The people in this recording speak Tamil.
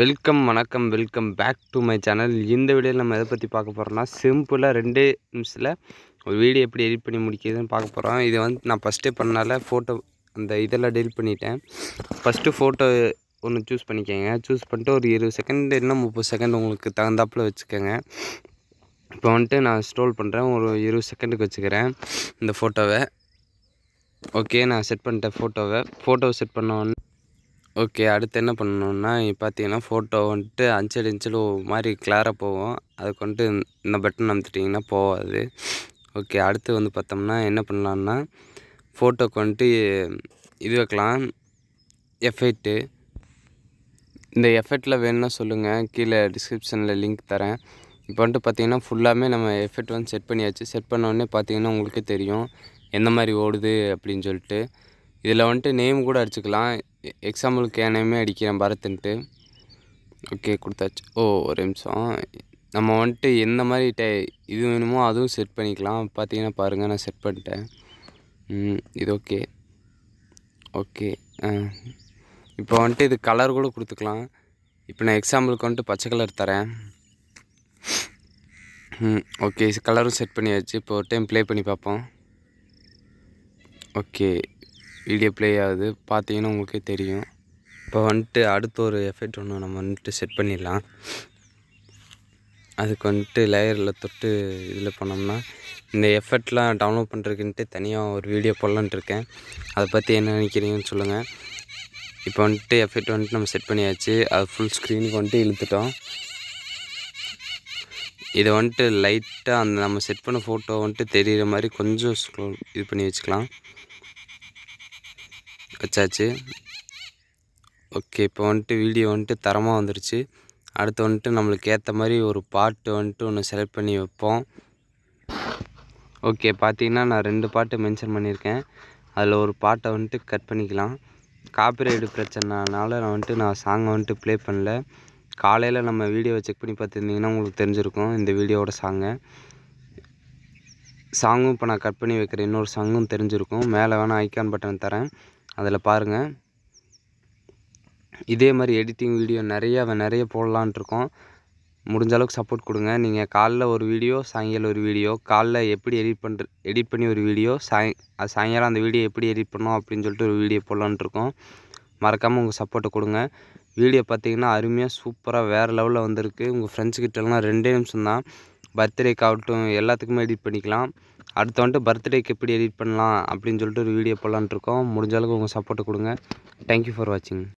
வெல்கம் வணக்கம் welcome back to my channel இந்த வீடியோவில் நம்ம எதை பற்றி பார்க்க போகிறோம்னா சிம்பிளாக ரெண்டு நிமிஷத்தில் ஒரு வீடியோ எப்படி எடிட் பண்ணி முடிக்கிறதுன்னு பார்க்க போகிறோம் இது வந்து நான் ஃபஸ்ட்டே பண்ணால ஃபோட்டோ அந்த இதெல்லாம் டெலிட் பண்ணிட்டேன் ஃபஸ்ட்டு ஃபோட்டோ ஒன்று சூஸ் பண்ணிக்கோங்க சூஸ் பண்ணிட்டு ஒரு இருபது செகண்ட் இன்னும் முப்பது செகண்ட் உங்களுக்கு தகுந்தாப்பில் வச்சுக்கோங்க இப்போ வந்துட்டு நான் ஸ்டோல் பண்ணுறேன் ஒரு இருபது செகண்டுக்கு வச்சுக்கிறேன் இந்த ஃபோட்டோவை ஓகே நான் செட் பண்ணிட்டேன் ஃபோட்டோவை ஃபோட்டோவை செட் பண்ண ஓகே அடுத்து என்ன பண்ணணுன்னா பார்த்தீங்கன்னா ஃபோட்டோ வந்துட்டு அஞ்சல் இன்ச்சல் மாதிரி கிளாராக போகும் அதுக்கு வந்துட்டு இந்த பட்டன் அமுத்துட்டிங்கன்னா போகாது ஓகே அடுத்து வந்து பார்த்தோம்னா என்ன பண்ணலான்னா ஃபோட்டோக்கு வந்துட்டு இது வைக்கலாம் எஃபெக்ட்டு இந்த எஃபெக்டில் வேணும்னா சொல்லுங்கள் கீழே டிஸ்கிரிப்ஷனில் லிங்க் தரேன் இப்போ வந்துட்டு பார்த்தீங்கன்னா ஃபுல்லாமே நம்ம எஃபெக்ட் வந்து செட் பண்ணியாச்சு செட் பண்ணோடனே பார்த்திங்கன்னா உங்களுக்கே தெரியும் எந்த மாதிரி ஓடுது அப்படின்னு சொல்லிட்டு இதில் வந்துட்டு நேம் கூட அடிச்சுக்கலாம் எக்ஸாம்பிளுக்கு என்னையுமே அடிக்கிறேன் பரத்துன்ட்டு ஓகே கொடுத்தாச்சு ஓ ஒரு நிமிஷம் நம்ம வந்துட்டு எந்த மாதிரி டை இது வேணுமோ அதுவும் செட் பண்ணிக்கலாம் பார்த்தீங்கன்னா பாருங்கள் நான் செட் பண்ணிட்டேன் இது ஓகே ஓகே இப்போ வந்துட்டு இது கலர் கூட கொடுத்துக்கலாம் இப்போ நான் எக்ஸாம்பிளுக்கு வந்துட்டு பச்சை கலர் தரேன் ஓகே கலரும் செட் பண்ணியாச்சு இப்போ ஒரு டைம் ப்ளே பண்ணி பார்ப்போம் ஓகே வீடியோ ப்ளே ஆகுது பார்த்தீங்கன்னா உங்களுக்கே தெரியும் இப்போ வந்துட்டு அடுத்த ஒரு எஃபெக்ட் ஒன்று நம்ம வந்துட்டு செட் பண்ணிடலாம் அதுக்கு வந்துட்டு லேயரில் தொட்டு இதில் பண்ணோம்னா இந்த எஃபெக்ட்லாம் டவுன்லோட் பண்ணுறதுக்குன்ட்டு தனியாக ஒரு வீடியோ போடலான்ட்டு இருக்கேன் அதை பற்றி என்ன நினைக்கிறீங்கன்னு சொல்லுங்கள் இப்போ வந்துட்டு எஃபெக்ட் வந்துட்டு நம்ம செட் பண்ணியாச்சு அது ஃபுல் ஸ்க்ரீனுக்கு வந்துட்டு இழுத்துட்டோம் இதை வந்துட்டு லைட்டாக அந்த நம்ம செட் பண்ண ஃபோட்டோ வந்துட்டு தெரிகிற மாதிரி கொஞ்சம் இது பண்ணி வச்சுக்கலாம் வச்சாச்சு ஓகே இப்போ வந்துட்டு வீடியோ வந்துட்டு தரமாக வந்துருச்சு அடுத்து வந்துட்டு நம்மளுக்கு ஏற்ற மாதிரி ஒரு பாட்டு வந்துட்டு ஒன்று செலக்ட் பண்ணி வைப்போம் ஓகே பார்த்தீங்கன்னா நான் ரெண்டு பாட்டு மென்ஷன் பண்ணியிருக்கேன் அதில் ஒரு பாட்டை வந்துட்டு கட் பண்ணிக்கலாம் காப்பிரைடு பிரச்சனைனால நான் வந்துட்டு நான் சாங்கை வந்துட்டு ப்ளே பண்ணல காலையில் நம்ம வீடியோவை செக் பண்ணி பார்த்துருந்தீங்கன்னா உங்களுக்கு தெரிஞ்சிருக்கும் இந்த வீடியோவோட சாங்கை சாங்கும் இப்போ நான் கட் பண்ணி வைக்கிறேன் இன்னொரு சாங்கும் தெரிஞ்சிருக்கும் மேலே வேணால் ஐக்கான் பட்டன் தரேன் அதில் பாருங்கள் இதே மாதிரி எடிட்டிங் வீடியோ நிறைய நிறைய போடலான்ட்ருக்கோம் முடிஞ்ச அளவுக்கு சப்போர்ட் கொடுங்க நீங்கள் காலைல ஒரு வீடியோ சாயங்காலம் ஒரு வீடியோ காலைல எப்படி எடிட் பண்ணுற எடிட் பண்ணி ஒரு வீடியோ சாய் சாயங்காலம் அந்த வீடியோ எப்படி எடிட் பண்ணோம் அப்படின்னு சொல்லிட்டு ஒரு வீடியோ போடலான்ட்ருக்கோம் மறக்காமல் உங்கள் சப்போர்ட்டை கொடுங்க வீடியோ பார்த்தீங்கன்னா அருமையாக சூப்பராக வேறு லெவலில் வந்திருக்கு உங்கள் ஃப்ரெண்ட்ஸ்கிட்டலாம் ரெண்டே நிமிஷம் தான் பர்த்டேக்கு ஆகட்டும் எல்லாத்துக்குமே எடிட் பண்ணிக்கலாம் அடுத்த வந்துட்டு பர்த்டேக்கு எப்படி எடிட் பண்ணலாம் அப்படின்னு சொல்லிட்டு ஒரு வீடியோ போடலான்ட்ருக்கோம் முடிஞ்ச அளவுக்கு உங்கள் சப்போர்ட்டை கொடுங்க தேங்க்யூ ஃபார் வாட்சிங்